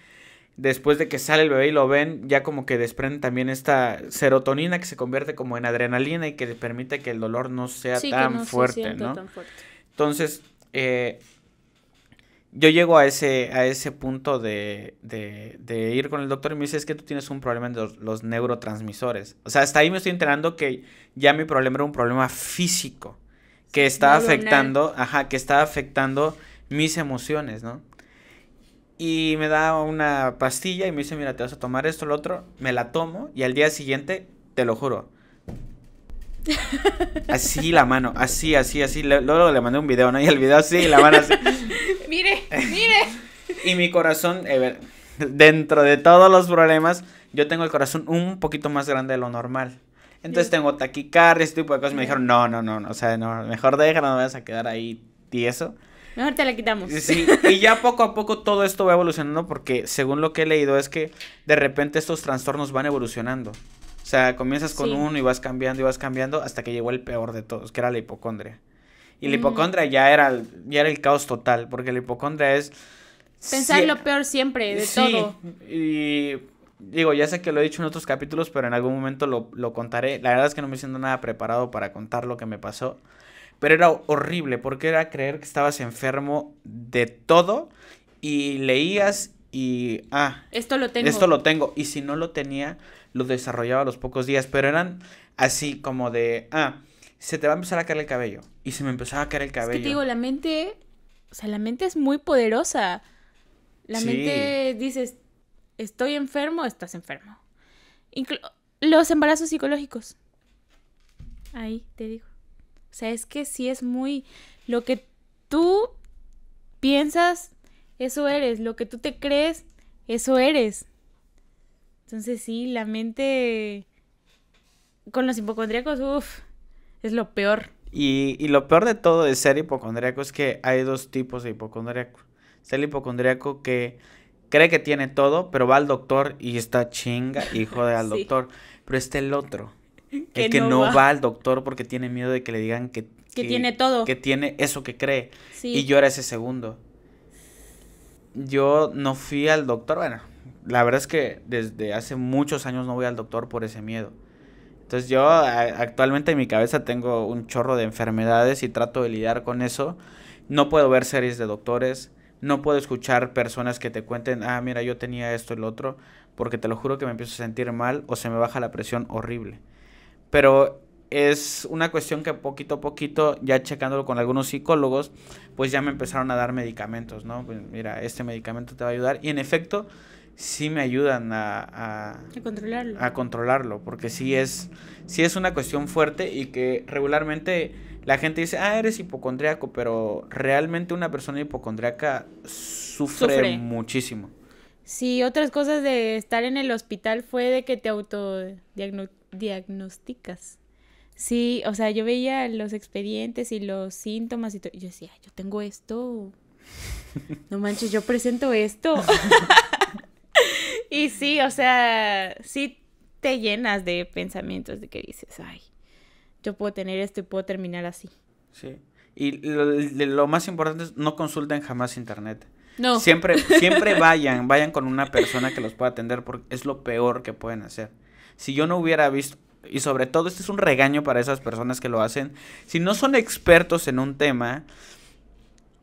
después de que sale el bebé y lo ven, ya como que desprenden también esta serotonina que se convierte como en adrenalina y que permite que el dolor no sea tan, no fuerte, ¿no? tan fuerte, Entonces, eh, yo llego a ese, a ese punto de, ir con el doctor y me dice, es que tú tienes un problema en los, neurotransmisores. O sea, hasta ahí me estoy enterando que ya mi problema era un problema físico, que estaba afectando, ajá, que estaba afectando mis emociones, ¿no? y me da una pastilla y me dice, mira, te vas a tomar esto, lo otro, me la tomo y al día siguiente, te lo juro. Así la mano, así, así, así. Luego le mandé un video, ¿no? Y el video así, la mano así. [laughs] mire, mire. y mi corazón, eh, dentro de todos los problemas, yo tengo el corazón un poquito más grande de lo normal. Entonces tengo taquicardia, este tipo de cosas. Me dijeron, no, no, no, no, o sea, no, mejor déjalo, no me vas a quedar ahí tieso. Mejor te la quitamos. y ya poco a poco todo esto va evolucionando porque según lo que he leído es que de repente estos trastornos van evolucionando. O sea, comienzas con uno y vas cambiando y vas cambiando hasta que llegó el peor de todos, que era la hipocondria. Y la mm. hipocondria ya era, era el caos total, porque la hipocondria es... Pensar lo peor siempre, de todo. Y digo, ya sé que lo he dicho en otros capítulos, pero en algún momento lo, lo, contaré. La verdad es que no me siento nada preparado para contar lo que me pasó. Pero era horrible porque era creer que estabas enfermo de todo y leías y ah, esto lo tengo. Esto lo tengo y si no lo tenía lo desarrollaba a los pocos días, pero eran así como de ah, se te va a empezar a caer el cabello y se me empezaba a caer el cabello. te digo, la mente, o sea, la mente es muy poderosa. La mente dices, estoy enfermo, estás enfermo. los embarazos psicológicos. Ahí te digo. O sea, es que sí es muy lo que tú piensas, eso eres, lo que tú te crees, eso eres. Entonces sí, la mente con los hipocondríacos, uff, es lo peor. Y, y, lo peor de todo de ser hipocondríaco es que hay dos tipos de hipocondríaco. Está el hipocondríaco que cree que tiene todo, pero va al doctor y está chinga, hijo de al [laughs] doctor. Pero está el otro, que que no, va. al doctor porque tiene miedo de que le digan que, que, tiene todo. Que tiene eso que cree. Y yo era ese segundo. Yo no fui al doctor, bueno, la verdad es que desde hace muchos años no voy al doctor por ese miedo. Entonces yo actualmente en mi cabeza tengo un chorro de enfermedades y trato de lidiar con eso. No puedo ver series de doctores, no puedo escuchar personas que te cuenten, ah, mira, yo tenía esto y lo otro, porque te lo juro que me empiezo a sentir mal o se me baja la presión horrible pero es una cuestión que poquito a poquito, ya checándolo con algunos psicólogos, pues ya me empezaron a dar medicamentos, ¿no? Pues mira, este medicamento te va a ayudar. Y en efecto, sí me ayudan a, a, controlarlo. a controlarlo, porque sí es, sí es una cuestión fuerte y que regularmente la gente dice, ah, eres hipocondriaco, pero realmente una persona hipocondriaca sufre, muchísimo. Sí, otras cosas de estar en el hospital fue de que te diagnostic diagnósticas, Sí, o sea, yo veía los expedientes y los síntomas y Yo decía, yo tengo esto. [laughs] No manches, yo presento esto. [laughs] y sí, o sea, sí te llenas de pensamientos de que dices, ay, yo puedo tener esto y puedo terminar así. Sí. Y lo, más importante es no consulten jamás internet. No. Siempre, siempre [laughs] vayan, vayan con una persona que los pueda atender porque es lo peor que pueden hacer si yo no hubiera visto, y sobre todo este es un regaño para esas personas que lo hacen, si no son expertos en un tema,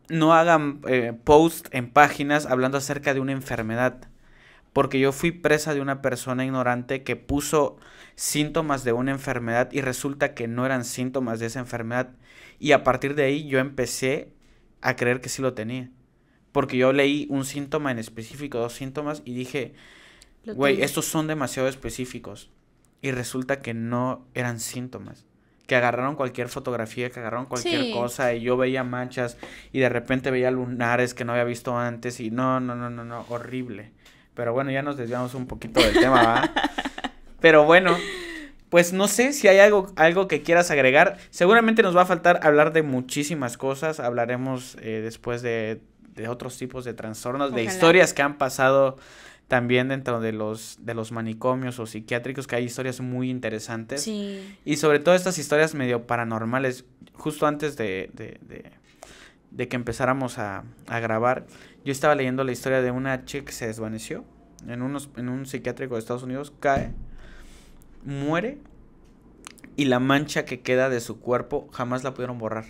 no hagan eh, post en páginas hablando acerca de una enfermedad. Porque yo fui presa de una persona ignorante que puso síntomas de una enfermedad y resulta que no eran síntomas de esa enfermedad. Y a partir de ahí yo empecé a creer que sí lo tenía. Porque yo leí un síntoma en específico, dos síntomas, y dije, Güey, estos son demasiado específicos. Y resulta que no eran síntomas. Que agarraron cualquier fotografía, que agarraron cualquier cosa. Y yo veía manchas y de repente veía lunares que no había visto antes. Y no, no, no, no, no, horrible. Pero bueno, ya nos desviamos un poquito del tema, ¿va? [laughs] Pero bueno, pues no sé si hay algo, algo que quieras agregar. Seguramente nos va a faltar hablar de muchísimas cosas. Hablaremos eh, después de, otros tipos de trastornos, de historias que han pasado también dentro de los, de los manicomios o psiquiátricos, que hay historias muy interesantes. Sí. Y sobre todo estas historias medio paranormales. Justo antes de, de, que empezáramos a, a, grabar, yo estaba leyendo la historia de una chica que se desvaneció en, unos, en un psiquiátrico de Estados Unidos, cae, muere, y la mancha que queda de su cuerpo jamás la pudieron borrar.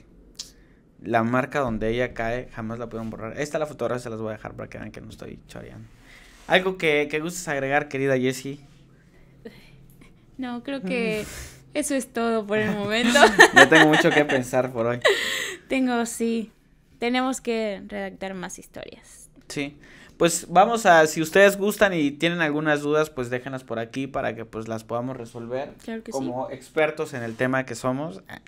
La marca donde ella cae jamás la pudieron borrar. Esta la fotografía se las voy a dejar para que vean que no estoy choreando. ¿Algo que, que gustes agregar, querida Jessie? No, creo que [laughs] eso es todo por el momento. [laughs] Yo tengo mucho que [laughs] pensar por hoy. Tengo, sí. Tenemos que redactar más historias. Sí. Pues vamos a, si ustedes gustan y tienen algunas dudas, pues déjenlas por aquí para que pues las podamos resolver. Claro que como expertos en el tema que somos. Ah.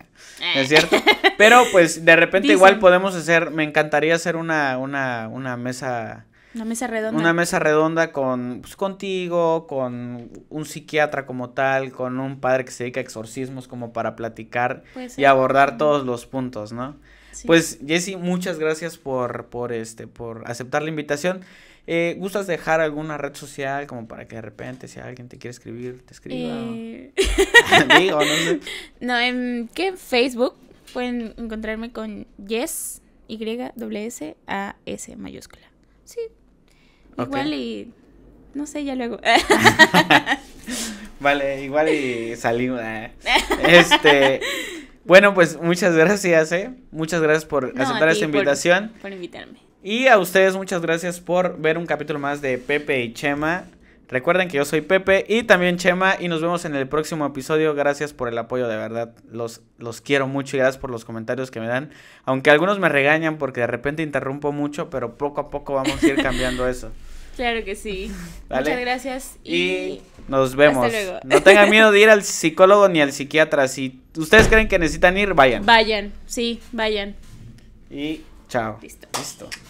es cierto? Pero pues de repente igual podemos hacer, me encantaría hacer una, una, una mesa una mesa redonda. Una mesa redonda con, pues, contigo, con un psiquiatra como tal, con un padre que se dedica a exorcismos como para platicar y abordar todos los puntos, ¿no? Pues Jesse, muchas gracias por, por, este, por aceptar la invitación. Eh, ¿Gustas dejar alguna red social como para que de repente si alguien te quiere escribir, te escriba? Eh. [laughs] no, [laughs] en em, ¿qué? Facebook pueden encontrarme con Yes, Y, S, A, S mayúscula. Sí, Igual y. No sé, ya luego. [laughs] vale, igual y salimos. Ah. Este. Bueno, pues muchas gracias, ¿eh? Muchas gracias por aceptar esta invitación. por invitarme. Y a ustedes muchas gracias por ver un capítulo más de Pepe y Chema. Recuerden que yo soy Pepe y también Chema y nos vemos en el próximo episodio. Gracias por el apoyo, de verdad. Los, los quiero mucho y gracias por los comentarios que me dan. Aunque algunos me regañan porque de repente interrumpo mucho, pero poco a poco vamos a ir cambiando eso. [laughs] Claro que sí. [laughs] Muchas gracias y... nos vemos. No tengan miedo de ir al [laughs] psicólogo ni al psiquiatra. Si ustedes creen que necesitan ir, vayan. Vayan, sí, vayan. Y chao. Listo. Listo.